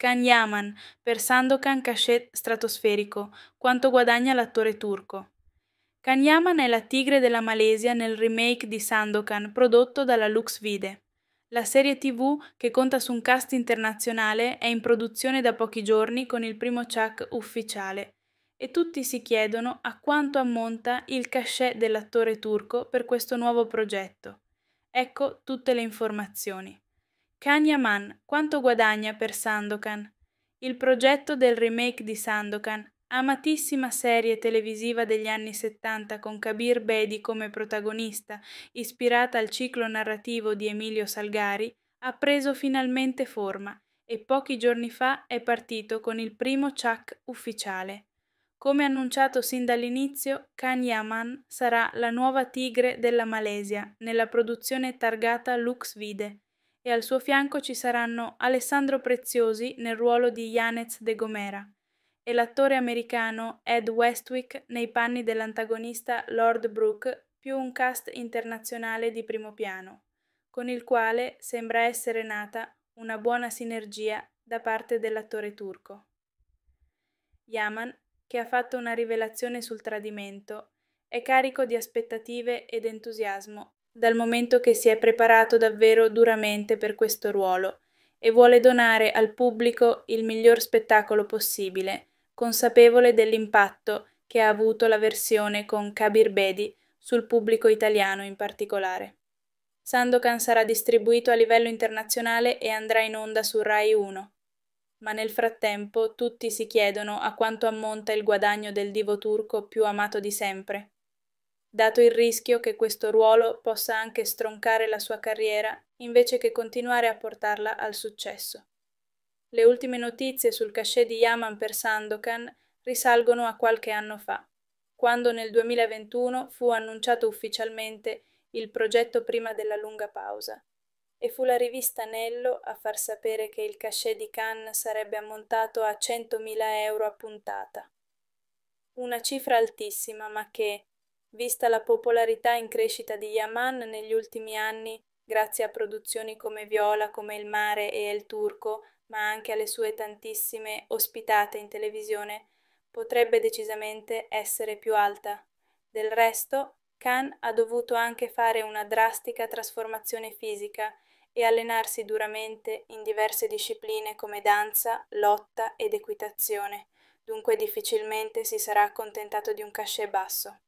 Can Yaman per Sandokan cachet stratosferico, quanto guadagna l'attore turco. Can Yaman è la tigre della Malesia nel remake di Sandokan prodotto dalla Lux Vide. La serie TV, che conta su un cast internazionale, è in produzione da pochi giorni con il primo Chuck ufficiale. E tutti si chiedono a quanto ammonta il cachet dell'attore turco per questo nuovo progetto. Ecco tutte le informazioni. Kanyaman, quanto guadagna per Sandokan? Il progetto del remake di Sandokan, amatissima serie televisiva degli anni 70 con Kabir Bedi come protagonista, ispirata al ciclo narrativo di Emilio Salgari, ha preso finalmente forma e pochi giorni fa è partito con il primo Chuck ufficiale. Come annunciato sin dall'inizio, Khan Yaman sarà la nuova tigre della Malesia nella produzione targata Lux Vide e al suo fianco ci saranno Alessandro Preziosi nel ruolo di Yanez de Gomera e l'attore americano Ed Westwick nei panni dell'antagonista Lord Brooke più un cast internazionale di primo piano, con il quale sembra essere nata una buona sinergia da parte dell'attore turco. Yaman, che ha fatto una rivelazione sul tradimento, è carico di aspettative ed entusiasmo dal momento che si è preparato davvero duramente per questo ruolo e vuole donare al pubblico il miglior spettacolo possibile, consapevole dell'impatto che ha avuto la versione con Kabir Bedi sul pubblico italiano in particolare. Sandokan sarà distribuito a livello internazionale e andrà in onda su Rai 1. Ma nel frattempo tutti si chiedono a quanto ammonta il guadagno del divo turco più amato di sempre dato il rischio che questo ruolo possa anche stroncare la sua carriera invece che continuare a portarla al successo. Le ultime notizie sul cachet di Yaman per Sandokan risalgono a qualche anno fa, quando nel 2021 fu annunciato ufficialmente il progetto prima della lunga pausa, e fu la rivista Nello a far sapere che il cachet di Cannes sarebbe ammontato a 100.000 euro a puntata. Una cifra altissima, ma che, vista la popolarità in crescita di Yaman negli ultimi anni grazie a produzioni come Viola, come Il mare e El turco, ma anche alle sue tantissime ospitate in televisione, potrebbe decisamente essere più alta. Del resto, Khan ha dovuto anche fare una drastica trasformazione fisica e allenarsi duramente in diverse discipline come danza, lotta ed equitazione, dunque difficilmente si sarà accontentato di un cachet basso.